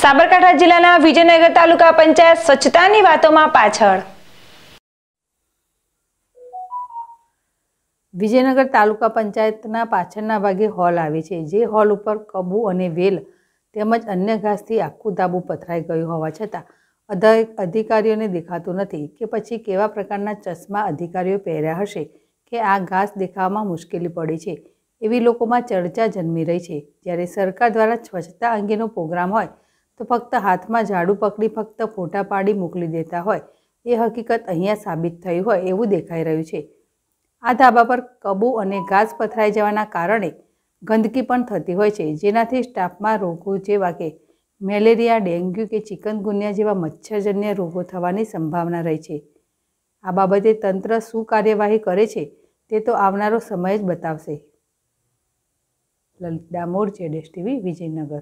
સાબરકાંઠા જિલ્લાના વિજયનગર તાલુકા પંચાયત સ્વચ્છતાની વાતોમાં પાછળ વિજયનગર તાલુકા પંચાયતના પાછળના ભાગે હોલ આવે છે જે હોલ ઉપર કબુ અને વેલ તેમજ અન્ય ઘાસથી આખું ધાબું પથરાઈ ગયું હોવા છતાં અધિકારીઓને દેખાતું નથી કે પછી કેવા પ્રકારના ચશ્મા અધિકારીઓ પહેર્યા હશે કે આ ઘાસ દેખાવામાં મુશ્કેલી પડી છે એવી લોકોમાં ચર્ચા જન્મી રહી છે જ્યારે સરકાર દ્વારા સ્વચ્છતા અંગેનો પ્રોગ્રામ હોય તો ફક્ત હાથમાં ઝાડુ પકડી ફક્ત ફોટા પાડી મોકલી દેતા હોય એ હકીકત અહીંયા સાબિત થઈ હોય એવું દેખાઈ રહ્યું છે આ ધાબા પર કબુ અને ઘાસ પથરાઈ જવાના કારણે ગંદકી પણ થતી હોય છે જેનાથી સ્ટાફમાં રોગો જેવા કે મેલેરિયા ડેન્ગ્યુ કે ચિકનગુનિયા જેવા મચ્છરજન્ય રોગો થવાની સંભાવના રહી છે આ બાબતે તંત્ર શું કાર્યવાહી કરે છે તે તો આવનારો સમય જ બતાવશે લલિત ડામોર જેડેશ ટીવી વિજયનગર